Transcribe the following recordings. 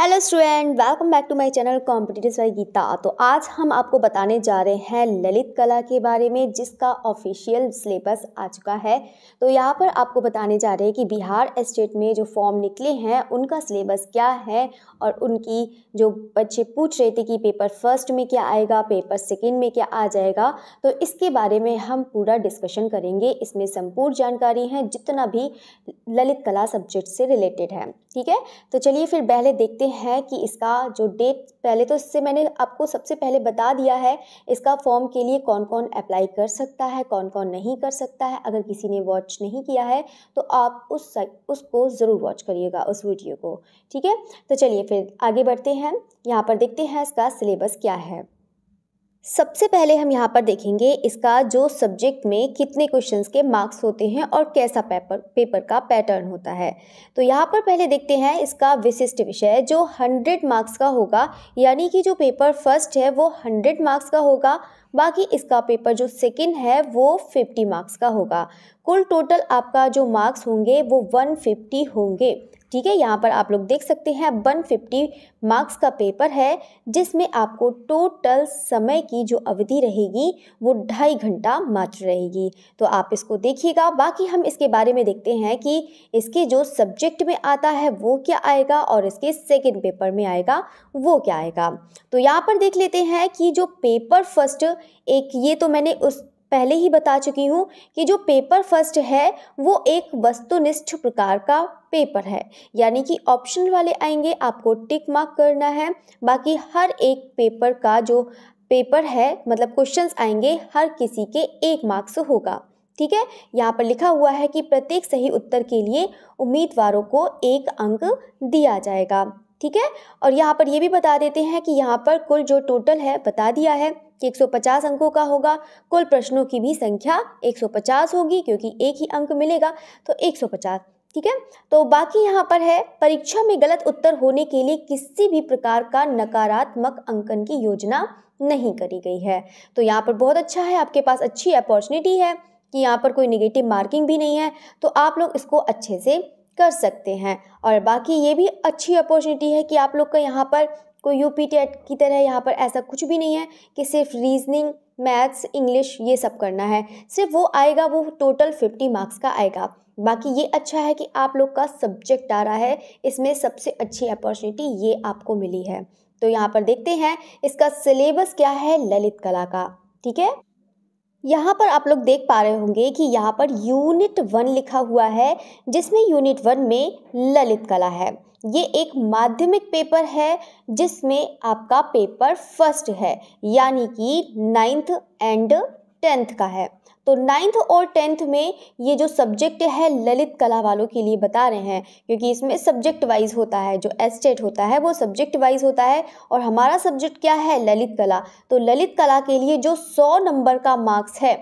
hello student welcome back to my channel competitive by Geeta तो आज हम आपको बताने जा रहे हैं ललित कला के बारे में जिसका ऑफिशियल सिलेबस आ चुका है तो यहाँ पर आपको बताने जा रहे हैं कि बिहार स्टेट में जो फॉर्म निकले हैं उनका सिलेबस क्या है और उनकी जो बच्चे पूछ रहे थे कि पेपर फर्स्ट में क्या आएगा पेपर सेकेंड में क्या आ जाएगा तो इसके बारे में हम पूरा डिस्कशन करेंगे इसमें संपूर्ण जानकारी है जितना भी ललित कला सब्जेक्ट से रिलेटेड है ठीक है तो चलिए फिर पहले देखते ये है कि इसका जो डेट पहले तो इससे मैंने आपको सबसे पहले बता दिया है इसका फॉर्म के लिए कौन कौन अप्लाई कर सकता है कौन कौन नहीं कर सकता है अगर किसी ने वॉच नहीं किया है तो आप उस उसको ज़रूर वॉच करिएगा उस वीडियो को ठीक है तो चलिए फिर आगे बढ़ते हैं यहाँ पर देखते हैं इसका सिलेबस क्या है सबसे पहले हम यहाँ पर देखेंगे इसका जो सब्जेक्ट में कितने क्वेश्चंस के मार्क्स होते हैं और कैसा पेपर पेपर का पैटर्न होता है तो यहाँ पर पहले देखते हैं इसका विशिष्ट विषय जो 100 मार्क्स का होगा यानी कि जो पेपर फर्स्ट है वो 100 मार्क्स का होगा बाकी इसका पेपर जो सेकंड है वो 50 मार्क्स का होगा कुल टोटल आपका जो मार्क्स होंगे वो 150 होंगे ठीक है यहाँ पर आप लोग देख सकते हैं 150 मार्क्स का पेपर है जिसमें आपको टोटल समय की जो अवधि रहेगी वो ढाई घंटा मात्र रहेगी तो आप इसको देखिएगा बाकी हम इसके बारे में देखते हैं कि इसके जो सब्जेक्ट में आता है वो क्या आएगा और इसके सेकेंड पेपर में आएगा वो क्या आएगा तो यहाँ पर देख लेते हैं कि जो पेपर फर्स्ट एक ये तो मैंने उस पहले ही बता चुकी हूँ कि जो पेपर फर्स्ट है वो एक वस्तुनिष्ठ प्रकार का पेपर है यानी कि ऑप्शन वाले आएंगे आपको टिक मार्क करना है बाकी हर एक पेपर का जो पेपर है मतलब क्वेश्चंस आएंगे हर किसी के एक मार्क्स होगा ठीक है यहाँ पर लिखा हुआ है कि प्रत्येक सही उत्तर के लिए उम्मीदवारों को एक अंक दिया जाएगा ठीक है और यहाँ पर ये भी बता देते हैं कि यहाँ पर कुल जो टोटल है बता दिया है कि 150 अंकों का होगा कुल प्रश्नों की भी संख्या 150 होगी क्योंकि एक ही अंक मिलेगा तो 150 ठीक है तो बाकी यहाँ पर है परीक्षा में गलत उत्तर होने के लिए किसी भी प्रकार का नकारात्मक अंकन की योजना नहीं करी गई है तो यहाँ पर बहुत अच्छा है आपके पास अच्छी अपॉर्चुनिटी है कि यहाँ पर कोई निगेटिव मार्किंग भी नहीं है तो आप लोग इसको अच्छे से कर सकते हैं और बाकी ये भी अच्छी अपॉर्चुनिटी है कि आप लोग का यहाँ पर कोई यू पी टेट की तरह यहाँ पर ऐसा कुछ भी नहीं है कि सिर्फ रीजनिंग मैथ्स इंग्लिश ये सब करना है सिर्फ वो आएगा वो टोटल फिफ्टी मार्क्स का आएगा बाकी ये अच्छा है कि आप लोग का सब्जेक्ट आ रहा है इसमें सबसे अच्छी अपॉर्चुनिटी ये आपको मिली है तो यहाँ पर देखते हैं इसका सिलेबस क्या है ललित कला का ठीक है यहाँ पर आप लोग देख पा रहे होंगे कि यहाँ पर यूनिट वन लिखा हुआ है जिसमें यूनिट वन में ललित कला है ये एक माध्यमिक पेपर है जिसमें आपका पेपर फर्स्ट है यानी कि नाइन्थ एंड टेंथ का है तो नाइन्थ और टेंथ में ये जो सब्जेक्ट है ललित कला वालों के लिए बता रहे हैं क्योंकि इसमें सब्जेक्ट वाइज होता है जो एस्टेट होता है वो सब्जेक्ट वाइज होता है और हमारा सब्जेक्ट क्या है ललित कला तो ललित कला के लिए जो सौ नंबर का मार्क्स है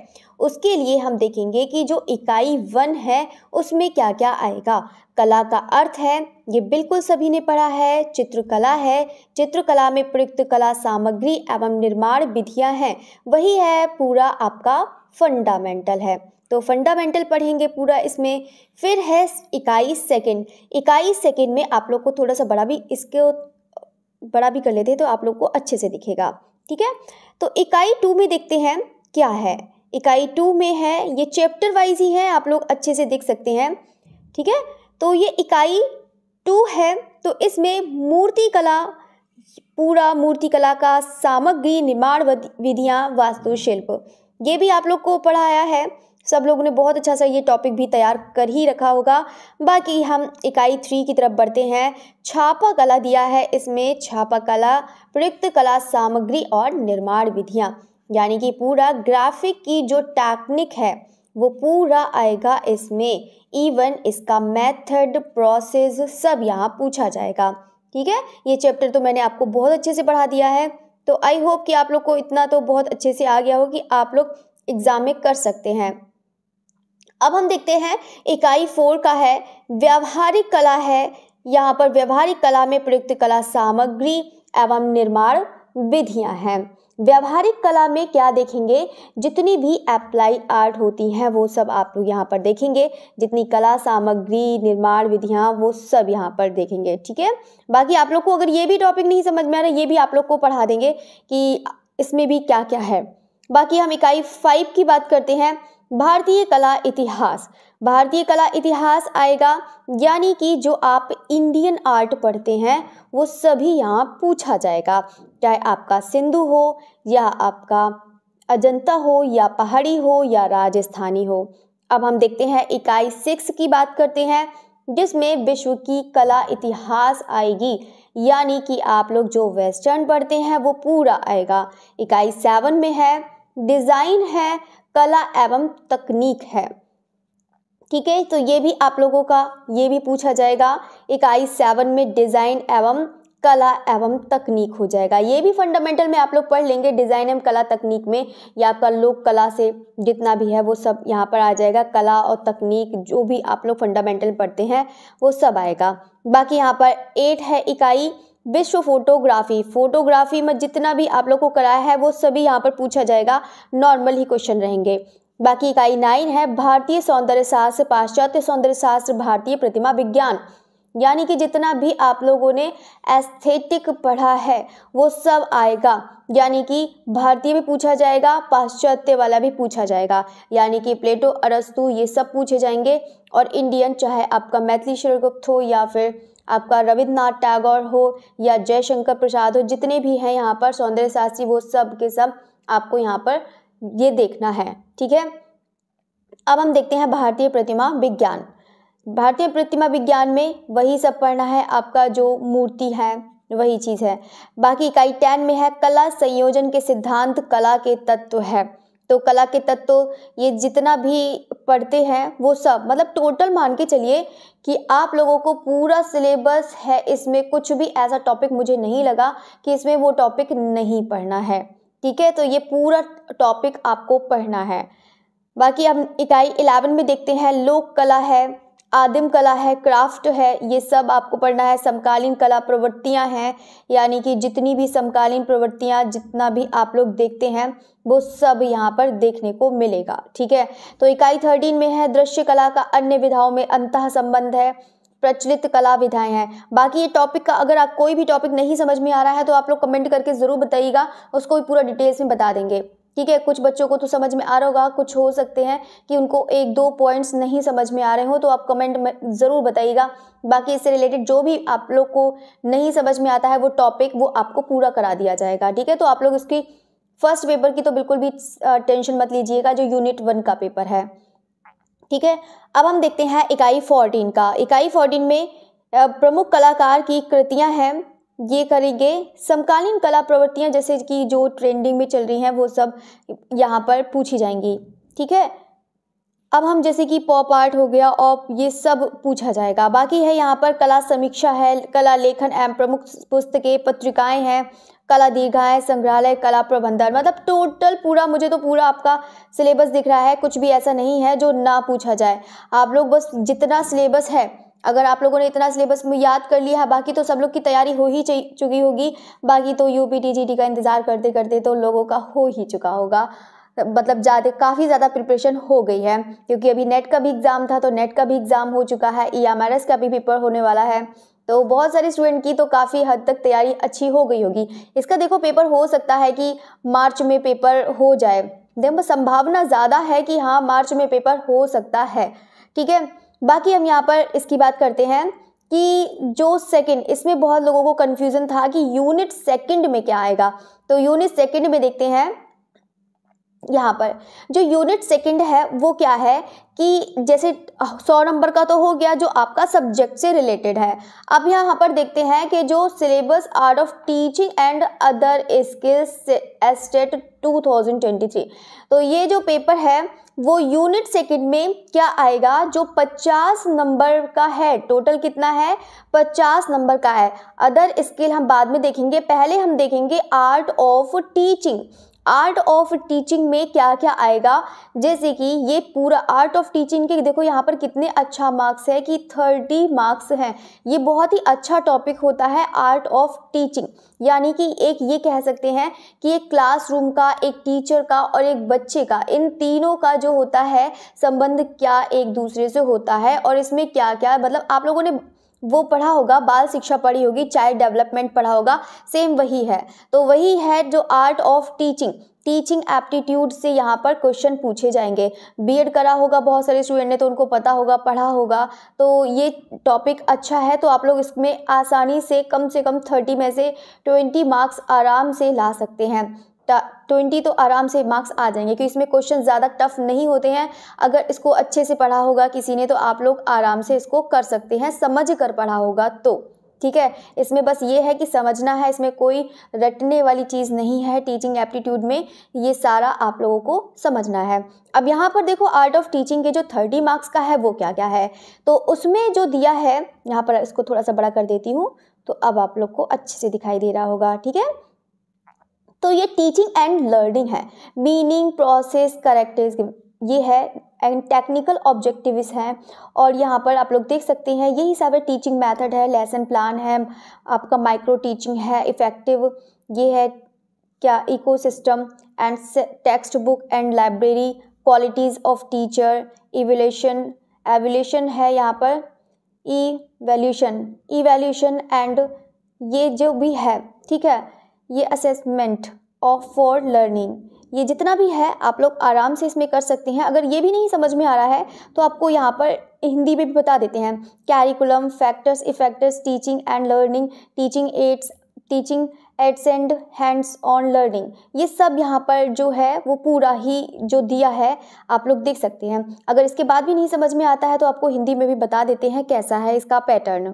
उसके लिए हम देखेंगे कि जो इकाई वन है उसमें क्या क्या आएगा कला का अर्थ है ये बिल्कुल सभी ने पढ़ा है चित्रकला है चित्रकला में प्रयुक्त कला सामग्री एवं निर्माण विधियां हैं वही है पूरा आपका फंडामेंटल है तो फंडामेंटल पढ़ेंगे पूरा इसमें फिर है इकाई सेकंड इकाई सेकंड में आप लोग को थोड़ा सा बड़ा भी इसके बड़ा भी कर लेते हैं तो आप लोग को अच्छे से दिखेगा ठीक है तो इकाई टू में देखते हैं क्या है इकाई टू में है ये चैप्टर वाइज ही है आप लोग अच्छे से देख सकते हैं ठीक है तो ये इकाई टू है तो इसमें मूर्ति कला पूरा मूर्तिकला का सामग्री निर्माण विधियाँ वास्तुशिल्प ये भी आप लोग को पढ़ाया है सब लोगों ने बहुत अच्छा सा ये टॉपिक भी तैयार कर ही रखा होगा बाकी हम इकाई थ्री की तरफ बढ़ते हैं छापा कला दिया है इसमें छापा कला प्रयुक्त कला सामग्री और निर्माण विधियाँ यानी कि पूरा ग्राफिक की जो टेक्निक है वो पूरा आएगा इसमें इवन इसका मेथड प्रोसेस सब यहाँ पूछा जाएगा ठीक है ये चैप्टर तो मैंने आपको बहुत अच्छे से पढ़ा दिया है तो आई होप कि आप लोग को इतना तो बहुत अच्छे से आ गया हो कि आप लोग एग्ज़ाम में कर सकते हैं अब हम देखते हैं इकाई फोर का है व्यावहारिक कला है यहाँ पर व्यवहारिक कला में प्रयुक्त कला सामग्री एवं निर्माण विधियाँ हैं व्यावहारिक कला में क्या देखेंगे जितनी भी अप्लाई आर्ट होती हैं वो सब आप लोग यहाँ पर देखेंगे जितनी कला सामग्री निर्माण विधियाँ वो सब यहाँ पर देखेंगे ठीक है बाकी आप लोग को अगर ये भी टॉपिक नहीं समझ में आ रहा ये भी आप लोग को पढ़ा देंगे कि इसमें भी क्या क्या है बाकी हम इकाई फाइव की बात करते हैं भारतीय कला इतिहास भारतीय कला इतिहास आएगा यानी कि जो आप इंडियन आर्ट पढ़ते हैं वो सभी यहाँ पूछा जाएगा चाहे आपका सिंधु हो या आपका अजंता हो या पहाड़ी हो या राजस्थानी हो अब हम देखते हैं इकाई सिक्स की बात करते हैं जिसमें विश्व की कला इतिहास आएगी यानी कि आप लोग जो वेस्टर्न पढ़ते हैं वो पूरा आएगा इकाई सेवन में है डिज़ाइन है कला एवं तकनीक है ठीक है तो ये भी आप लोगों का ये भी पूछा जाएगा इकाई सेवन में डिज़ाइन एवं कला एवं तकनीक हो जाएगा ये भी फंडामेंटल में आप लोग पढ़ लेंगे डिज़ाइन एवं कला तकनीक में या आपका लोक कला से जितना भी है वो सब यहाँ पर आ जाएगा कला और तकनीक जो भी आप लोग फंडामेंटल पढ़ते हैं वो सब आएगा बाकी यहाँ पर एट है इकाई विश्व फोटोग्राफी फोटोग्राफी में जितना भी आप लोग को कराया है वो सभी यहाँ पर पूछा जाएगा नॉर्मल ही क्वेश्चन रहेंगे बाकी इकाई नाइन है भारतीय सौंदर्य शास्त्र पाश्चात्य सौंदर्य शास्त्र भारतीय प्रतिमा विज्ञान यानी कि जितना भी आप लोगों ने एस्थेटिक पढ़ा है वो सब आएगा यानी कि भारतीय भी पूछा जाएगा पाश्चात्य वाला भी पूछा जाएगा यानी कि प्लेटो अरस्तु ये सब पूछे जाएंगे और इंडियन चाहे आपका मैथिली शिवगुप्त हो या फिर आपका रविन्द्रनाथ टैगोर हो या जयशंकर प्रसाद हो जितने भी हैं यहाँ पर सौंदर्य शास्त्री वो सब के सब आपको यहाँ पर ये देखना है ठीक है अब हम देखते हैं भारतीय प्रतिमा विज्ञान भारतीय प्रतिमा विज्ञान में वही सब पढ़ना है आपका जो मूर्ति है वही चीज़ है बाकी इकाई टेन में है कला संयोजन के सिद्धांत कला के तत्व है तो कला के तत्व ये जितना भी पढ़ते हैं वो सब मतलब टोटल मान के चलिए कि आप लोगों को पूरा सिलेबस है इसमें कुछ भी ऐसा टॉपिक मुझे नहीं लगा कि इसमें वो टॉपिक नहीं पढ़ना है ठीक है तो ये पूरा टॉपिक आपको पढ़ना है बाकी हम इकाई इलेवन में देखते हैं लोक कला है आदिम कला है क्राफ्ट है ये सब आपको पढ़ना है समकालीन कला प्रवृत्तियां हैं यानी कि जितनी भी समकालीन प्रवृत्तियां जितना भी आप लोग देखते हैं वो सब यहाँ पर देखने को मिलेगा ठीक है तो इकाई थर्टीन में है दृश्य कला का अन्य विधाओं में अंत संबंध है प्रचलित कला विधाएं हैं बाकी ये टॉपिक का अगर आप कोई भी टॉपिक नहीं समझ में आ रहा है तो आप लोग कमेंट करके ज़रूर बताइएगा उसको भी पूरा डिटेल्स में बता देंगे ठीक है कुछ बच्चों को तो समझ में आ रहा होगा कुछ हो सकते हैं कि उनको एक दो पॉइंट्स नहीं समझ में आ रहे हो तो आप कमेंट में ज़रूर बताइएगा बाकी इससे रिलेटेड जो भी आप लोग को नहीं समझ में आता है वो टॉपिक वो आपको पूरा करा दिया जाएगा ठीक है तो आप लोग इसकी फर्स्ट पेपर की तो बिल्कुल भी टेंशन मत लीजिएगा जो यूनिट वन का पेपर है ठीक है अब हम देखते हैं इकाई फोर्टीन का इकाई फोर्टीन में प्रमुख कलाकार की कृतियाँ हैं ये करेंगे समकालीन कला प्रवृत्तियाँ जैसे कि जो ट्रेंडिंग में चल रही हैं वो सब यहाँ पर पूछी जाएंगी ठीक है अब हम जैसे कि पॉप आर्ट हो गया और ये सब पूछा जाएगा बाकी है यहाँ पर कला समीक्षा है कला लेखन एवं प्रमुख पुस्तकें पत्रिकाएं हैं कला दीर्घाएँ संग्रहालय कला प्रबंधन मतलब टोटल पूरा मुझे तो पूरा आपका सिलेबस दिख रहा है कुछ भी ऐसा नहीं है जो ना पूछा जाए आप लोग बस जितना सिलेबस है अगर आप लोगों ने इतना सिलेबस में याद कर लिया है बाकी तो सब लोग की तैयारी हो ही चुकी होगी बाकी तो यू पी का इंतज़ार करते करते तो लोगों का हो ही चुका होगा मतलब ज़्यादा काफ़ी ज़्यादा प्रिपरेशन हो गई है क्योंकि अभी नेट का भी एग्ज़ाम था तो नेट का भी एग्ज़ाम हो चुका है ई e का भी पेपर होने वाला है तो बहुत सारे स्टूडेंट की तो काफ़ी हद तक तैयारी अच्छी हो गई होगी इसका देखो पेपर हो सकता है कि मार्च में पेपर हो जाए देखो संभावना ज़्यादा है कि हाँ मार्च में पेपर हो सकता है ठीक है बाकी हम यहाँ पर इसकी बात करते हैं कि जो सेकंड इसमें बहुत लोगों को कन्फ्यूज़न था कि यूनिट सेकंड में क्या आएगा तो यूनिट सेकंड में देखते हैं यहाँ पर जो यूनिट सेकंड है वो क्या है कि जैसे सौ नंबर का तो हो गया जो आपका सब्जेक्ट से रिलेटेड है अब यहाँ पर देखते हैं कि जो syllabus art of teaching and other skills एस्टेट 2023 तो ये जो पेपर है वो यूनिट सेकंड में क्या आएगा जो 50 नंबर का है टोटल कितना है 50 नंबर का है अदर स्किल हम बाद में देखेंगे पहले हम देखेंगे art of teaching art of teaching में क्या क्या आएगा जैसे कि ये पूरा आर्ट ऑफ टीचिंग के देखो यहाँ पर कितने अच्छा मार्क्स है कि थर्टी मार्क्स हैं ये बहुत ही अच्छा टॉपिक होता है आर्ट ऑफ टीचिंग यानी कि एक ये कह सकते हैं कि एक क्लासरूम का एक टीचर का और एक बच्चे का इन तीनों का जो होता है संबंध क्या एक दूसरे से होता है और इसमें क्या क्या मतलब आप लोगों ने वो पढ़ा होगा बाल शिक्षा पढ़ी होगी चाइल्ड डेवलपमेंट पढ़ा होगा सेम वही है तो वही है जो art of teaching teaching aptitude से यहाँ पर क्वेश्चन पूछे जाएंगे बीएड करा होगा बहुत सारे स्टूडेंट ने तो उनको पता होगा पढ़ा होगा तो ये टॉपिक अच्छा है तो आप लोग इसमें आसानी से कम से कम थर्टी में से ट्वेंटी मार्क्स आराम से ला सकते हैं ट्वेंटी तो आराम से मार्क्स आ जाएंगे क्योंकि इसमें क्वेश्चन ज़्यादा टफ नहीं होते हैं अगर इसको अच्छे से पढ़ा होगा किसी ने तो आप लोग आराम से इसको कर सकते हैं समझ कर पढ़ा होगा तो ठीक है इसमें बस ये है कि समझना है इसमें कोई रटने वाली चीज़ नहीं है टीचिंग एप्टीट्यूड में ये सारा आप लोगों को समझना है अब यहाँ पर देखो आर्ट ऑफ टीचिंग के जो थर्टी मार्क्स का है वो क्या क्या है तो उसमें जो दिया है यहाँ पर इसको थोड़ा सा बड़ा कर देती हूँ तो अब आप लोग को अच्छे से दिखाई दे रहा होगा ठीक है तो ये टीचिंग एंड लर्निंग है मीनिंग प्रोसेस करेक्टर्स ये है एंड टेक्निकल ऑब्जेक्टिव्स हैं और यहाँ पर आप लोग देख सकते हैं यही सारे टीचिंग मेथड है लेसन प्लान है आपका माइक्रो टीचिंग है इफ़ेक्टिव ये है क्या ecosystem and text book and library qualities of teacher evaluation evaluation है यहाँ पर evaluation evaluation and ये जो भी है ठीक है ये असेसमेंट ऑफ फॉर लर्निंग ये जितना भी है आप लोग आराम से इसमें कर सकते हैं अगर ये भी नहीं समझ में आ रहा है तो आपको यहाँ पर हिंदी में भी बता देते हैं curriculum factors effectors teaching and learning teaching aids teaching aids and hands on learning ये सब यहाँ पर जो है वो पूरा ही जो दिया है आप लोग देख सकते हैं अगर इसके बाद भी नहीं समझ में आता है तो आपको हिंदी में भी बता देते हैं कैसा है इसका पैटर्न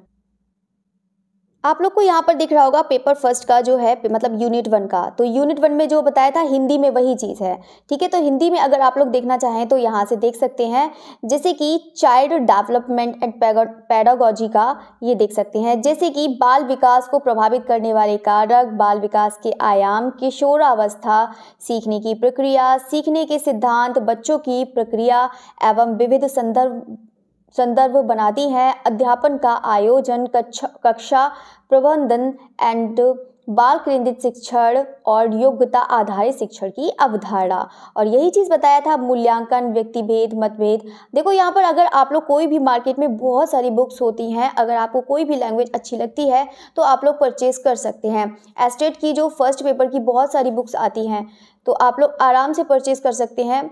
आप लोग को यहाँ पर दिख रहा होगा पेपर फर्स्ट का जो है मतलब यूनिट वन का तो यूनिट वन में जो बताया था हिंदी में वही चीज़ है ठीक है तो हिंदी में अगर आप लोग देखना चाहें तो यहाँ से देख सकते हैं जैसे कि चाइल्ड डेवलपमेंट एंड पैडागोजी का ये देख सकते हैं जैसे कि बाल विकास को प्रभावित करने वाले कारक बाल विकास के आयाम किशोरावस्था सीखने की प्रक्रिया सीखने के सिद्धांत बच्चों की प्रक्रिया एवं विविध संदर्भ संदर्भ बनाती हैं अध्यापन का आयोजन कक्षा कक्षा प्रबंधन एंड बाल केंद्रित शिक्षण और योग्यता आधारित शिक्षण की अवधारणा और यही चीज़ बताया था मूल्यांकन व्यक्ति भेद मतभेद देखो यहाँ पर अगर आप लोग कोई भी मार्केट में बहुत सारी बुक्स होती हैं अगर आपको कोई भी लैंग्वेज अच्छी लगती है तो आप लोग परचेज कर सकते हैं एस्टेट की जो फर्स्ट पेपर की बहुत सारी बुक्स आती हैं तो आप लोग आराम से परचेज़ कर सकते हैं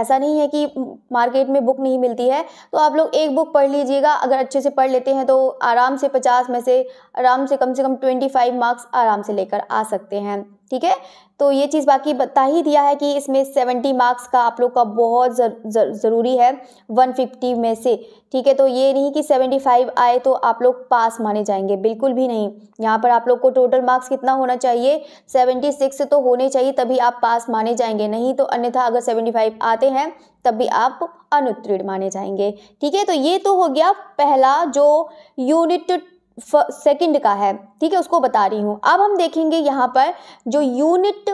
ऐसा नहीं है कि मार्केट में बुक नहीं मिलती है तो आप लोग एक बुक पढ़ लीजिएगा अगर अच्छे से पढ़ लेते हैं तो आराम से पचास में से आराम से कम से कम ट्वेंटी फाइव मार्क्स आराम से लेकर आ सकते हैं ठीक है तो ये चीज़ बाकी बता ही दिया है कि इसमें सेवेंटी मार्क्स का आप लोग का बहुत ज़रूरी है वन फिफ्टी में से ठीक है तो ये नहीं कि सेवेंटी फाइव आए तो आप लोग पास माने जाएंगे बिल्कुल भी नहीं यहाँ पर आप लोग को टोटल मार्क्स कितना होना चाहिए सेवेंटी सिक्स तो होने चाहिए तभी आप पास माने जाएंगे नहीं तो अन्यथा अगर सेवेंटी फाइव आते हैं तब भी आप अनुत्तीर्ण माने जाएंगे ठीक है तो ये तो हो गया पहला जो यूनिट सेकंड का है ठीक है उसको बता रही हूँ अब हम देखेंगे यहाँ पर जो यूनिट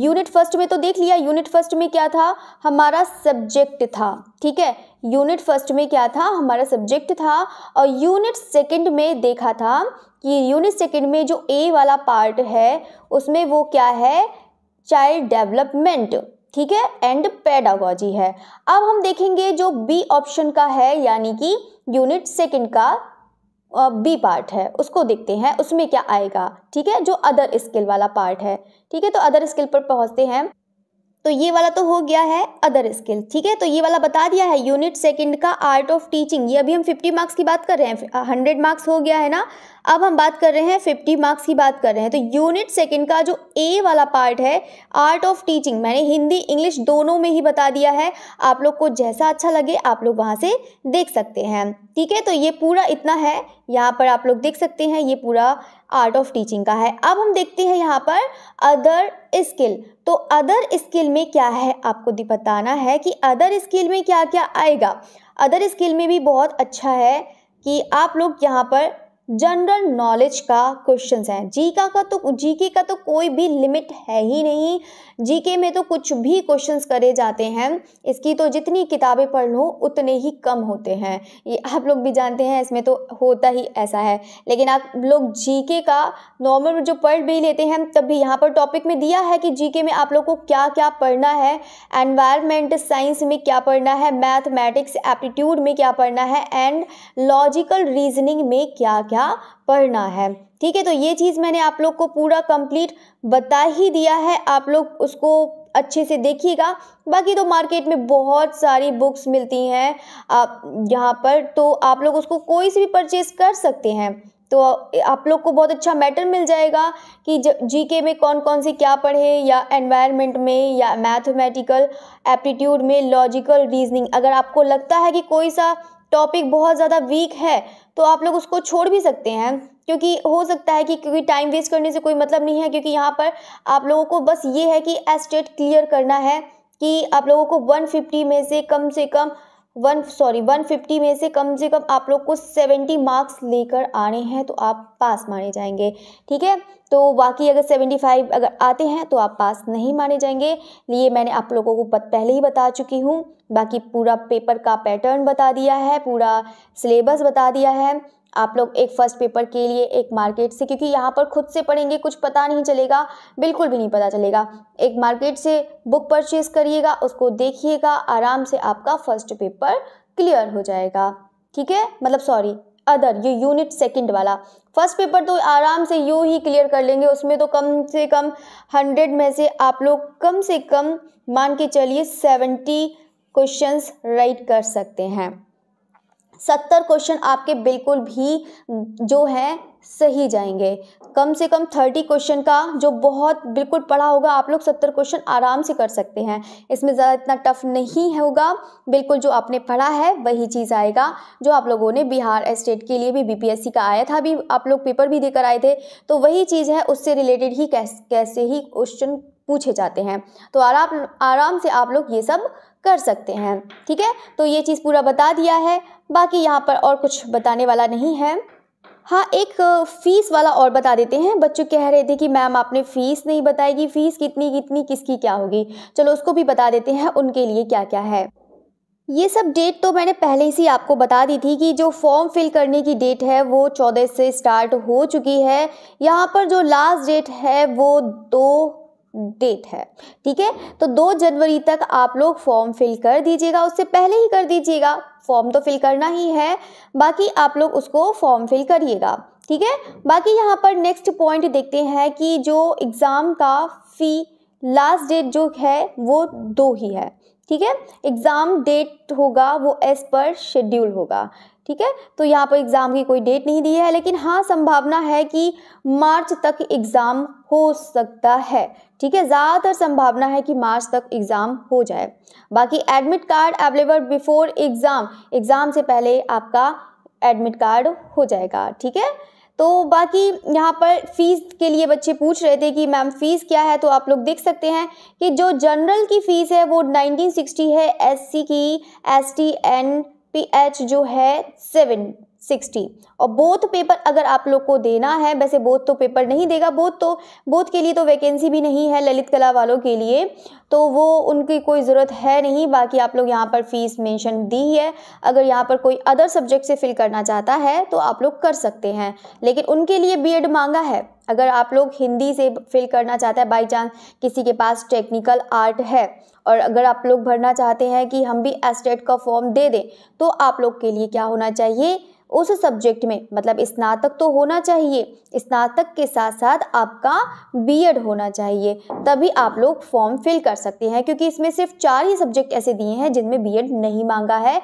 यूनिट फर्स्ट में तो देख लिया यूनिट फर्स्ट में क्या था हमारा सब्जेक्ट था ठीक है यूनिट फर्स्ट में क्या था हमारा सब्जेक्ट था और यूनिट सेकंड में देखा था कि यूनिट सेकंड में जो ए वाला पार्ट है उसमें वो क्या है चाइल्ड डेवलपमेंट ठीक है एंड पेडागोजी है अब हम देखेंगे जो बी ऑप्शन का है यानी कि यूनिट सेकंड का बी पार्ट है उसको देखते हैं उसमें क्या आएगा ठीक है जो अदर स्किल वाला पार्ट है ठीक है तो अदर स्किल पर पहुंचते हैं तो ये वाला तो हो गया है अदर स्किल ठीक है तो ये वाला बता दिया है यूनिट सेकंड का आर्ट ऑफ टीचिंग ये अभी हम 50 मार्क्स की बात कर रहे हैं 100 मार्क्स हो गया है ना अब हम बात कर रहे हैं फिफ्टी मार्क्स की बात कर रहे हैं तो यूनिट सेकेंड का जो ए वाला पार्ट है आर्ट ऑफ टीचिंग मैंने हिंदी इंग्लिश दोनों में ही बता दिया है आप लोग को जैसा अच्छा लगे आप लोग वहाँ से देख सकते हैं ठीक है तो ये पूरा इतना है यहाँ पर आप लोग देख सकते हैं ये पूरा आर्ट ऑफ टीचिंग का है अब हम देखते हैं यहाँ पर अदर स्किल तो अदर स्किल में क्या है आपको बताना है कि अदर स्किल में क्या क्या आएगा अदर स्किल में भी बहुत अच्छा है कि आप लोग यहाँ पर जनरल नॉलेज का क्वेश्चन है जीका का तो जीके का तो कोई भी लिमिट है ही नहीं जीके में तो कुछ भी क्वेश्चंस करे जाते हैं इसकी तो जितनी किताबें पढ़ लो उतने ही कम होते हैं ये आप लोग भी जानते हैं इसमें तो होता ही ऐसा है लेकिन आप लोग जीके का नॉर्मल जो पढ़ भी लेते हैं तब भी यहाँ पर टॉपिक में दिया है कि जी में आप लोग को क्या क्या पढ़ना है एनवायरमेंट साइंस में क्या पढ़ना है मैथमेटिक्स एप्टीट्यूड में क्या पढ़ना है एंड लॉजिकल रीजनिंग में क्या क्या अध्याय पढ़ना है ठीक है तो ये चीज़ मैंने आप लोग को पूरा कंप्लीट बता ही दिया है आप लोग उसको अच्छे से देखिएगा बाकी तो मार्केट में बहुत सारी बुक्स मिलती हैं आप यहाँ पर तो आप लोग उसको कोई से भी परचेज़ कर सकते हैं तो आप लोग को बहुत अच्छा मैटर मिल जाएगा कि जीके में कौन कौन से क्या पढ़े या एनवायरनमेंट में या मैथमेटिकल एप्टीट्यूड में लॉजिकल रीजनिंग अगर आपको लगता है कि कोई सा टॉपिक बहुत ज़्यादा वीक है तो आप लोग उसको छोड़ भी सकते हैं क्योंकि हो सकता है कि क्योंकि टाइम वेस्ट करने से कोई मतलब नहीं है क्योंकि यहाँ पर आप लोगों को बस ये है कि एस्टेट क्लियर करना है कि आप लोगों को 150 में से कम से कम वन सॉरी वन फिफ्टी में से कम से कम आप लोग को सेवेंटी मार्क्स लेकर आने हैं तो आप पास माने जाएंगे ठीक है तो बाकी अगर सेवेंटी फाइव अगर आते हैं तो आप पास नहीं माने जाएंगे लिए मैंने आप लोगों को पहले ही बता चुकी हूँ बाकी पूरा पेपर का पैटर्न बता दिया है पूरा सिलेबस बता दिया है आप लोग एक फ़र्स्ट पेपर के लिए एक मार्केट से क्योंकि यहाँ पर खुद से पढ़ेंगे कुछ पता नहीं चलेगा बिल्कुल भी नहीं पता चलेगा एक मार्केट से बुक परचेज़ करिएगा उसको देखिएगा आराम से आपका फर्स्ट पेपर क्लियर हो जाएगा ठीक है मतलब सॉरी अदर ये यूनिट सेकंड वाला फर्स्ट पेपर तो आराम से यू ही क्लियर कर लेंगे उसमें तो कम से कम हंड्रेड में से आप लोग कम से कम मान के चलिए सेवेंटी क्वेश्चंस राइट कर सकते हैं सत्तर क्वेश्चन आपके बिल्कुल भी जो है सही जाएंगे कम से कम थर्टी क्वेश्चन का जो बहुत बिल्कुल पढ़ा होगा आप लोग सत्तर क्वेश्चन आराम से कर सकते हैं इसमें ज़्यादा इतना टफ नहीं होगा बिल्कुल जो आपने पढ़ा है वही चीज़ आएगा जो आप लोगों ने बिहार स्टेट के लिए भी बीपीएससी का आया था भी आप लोग पेपर भी देकर आए थे तो वही चीज़ है उससे रिलेटेड ही कैसे कैसे ही क्वेश्चन पूछे जाते हैं तो आराम आराम से आप लोग ये सब कर सकते हैं ठीक है तो ये चीज़ पूरा बता दिया है बाकी यहाँ पर और कुछ बताने वाला नहीं है हाँ एक फ़ीस वाला और बता देते हैं बच्चों कह रहे थे कि मैम आपने फ़ीस नहीं बताएगी फ़ीस कितनी कितनी किसकी क्या होगी चलो उसको भी बता देते हैं उनके लिए क्या क्या है ये सब डेट तो मैंने पहले ही से आपको बता दी थी कि जो फॉर्म फिल करने की डेट है वो चौदह से स्टार्ट हो चुकी है यहाँ पर जो लास्ट डेट है वो दो डेट है ठीक है तो दो जनवरी तक आप लोग फॉर्म फिल कर दीजिएगा उससे पहले ही कर दीजिएगा फॉर्म तो फिल करना ही है बाकी आप लोग उसको फॉर्म फिल करिएगा ठीक है बाकी यहाँ पर नेक्स्ट पॉइंट देखते हैं कि जो एग्ज़ाम का फ़ी लास्ट डेट जो है वो दो ही है ठीक है एग्ज़ाम डेट होगा वो एज़ पर शेड्यूल होगा ठीक है तो यहाँ पर एग्ज़ाम की कोई डेट नहीं दी है लेकिन हाँ संभावना है कि मार्च तक एग्ज़ाम हो सकता है ठीक है ज़्यादातर संभावना है कि मार्च तक एग्ज़ाम हो जाए बाकी admit card available before exam exam से पहले आपका एडमिट कार्ड हो जाएगा ठीक है तो बाकी यहाँ पर फ़ीस के लिए बच्चे पूछ रहे थे कि मैम फ़ीस क्या है तो आप लोग देख सकते हैं कि जो जनरल की फ़ीस है वो 1960 है एससी की एसटी एंड पीएच जो है सेवन सिक्सटी और बोथ पेपर अगर आप लोग को देना है वैसे बोथ तो पेपर नहीं देगा बोथ तो बोथ के लिए तो वैकेंसी भी नहीं है ललित कला वालों के लिए तो वो उनकी कोई ज़रूरत है नहीं बाकी आप लोग यहाँ पर फीस मेंशन दी है अगर यहाँ पर कोई अदर सब्जेक्ट से फिल करना चाहता है तो आप लोग कर सकते हैं लेकिन उनके लिए बी मांगा है अगर आप लोग हिंदी से फिल करना चाहते हैं बाई चांस किसी के पास टेक्निकल आर्ट है और अगर आप लोग भरना चाहते हैं कि हम भी एस्टेट का फॉर्म दे दें तो आप लोग के लिए क्या होना चाहिए उस सब्जेक्ट में मतलब स्नातक तो होना चाहिए स्नातक के साथ साथ आपका बीएड होना चाहिए तभी आप लोग फॉर्म फिल कर सकते हैं क्योंकि इसमें सिर्फ चार ही सब्जेक्ट ऐसे दिए हैं जिनमें बीएड नहीं मांगा है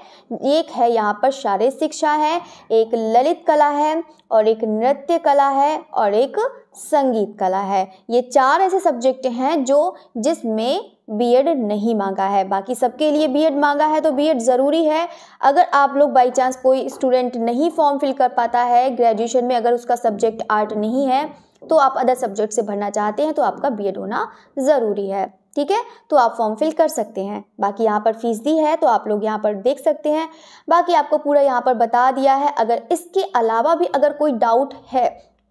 एक है यहाँ पर शारीरिक शिक्षा है एक ललित कला है और एक नृत्य कला है और एक संगीत कला है ये चार ऐसे सब्जेक्ट हैं जो जिसमें बीएड नहीं मांगा है बाकी सबके लिए बीएड मांगा है तो बीएड ज़रूरी है अगर आप लोग बाई चांस कोई स्टूडेंट नहीं फॉर्म फिल कर पाता है ग्रेजुएशन में अगर उसका सब्जेक्ट आर्ट नहीं है तो आप अदर सब्जेक्ट से भरना चाहते हैं तो आपका बी होना ज़रूरी है ठीक है तो आप फॉर्म फिल कर सकते हैं बाकी यहाँ पर फीस दी है तो आप लोग यहाँ पर देख सकते हैं बाकी आपको पूरा यहाँ पर बता दिया है अगर इसके अलावा भी अगर कोई डाउट है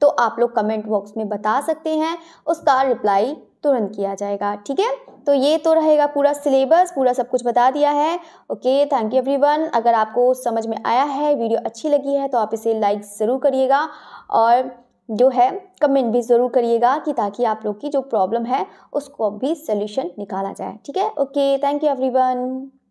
तो आप लोग कमेंट बॉक्स में बता सकते हैं उसका रिप्लाई तुरंत किया जाएगा ठीक है तो ये तो रहेगा पूरा सिलेबस पूरा सब कुछ बता दिया है ओके थैंक यू एवरीवन अगर आपको समझ में आया है वीडियो अच्छी लगी है तो आप इसे लाइक ज़रूर करिएगा और जो है कमेंट भी ज़रूर करिएगा कि ताकि आप लोग की जो प्रॉब्लम है उसको भी सोल्यूशन निकाला जाए ठीक है ओके थैंक यू एवरी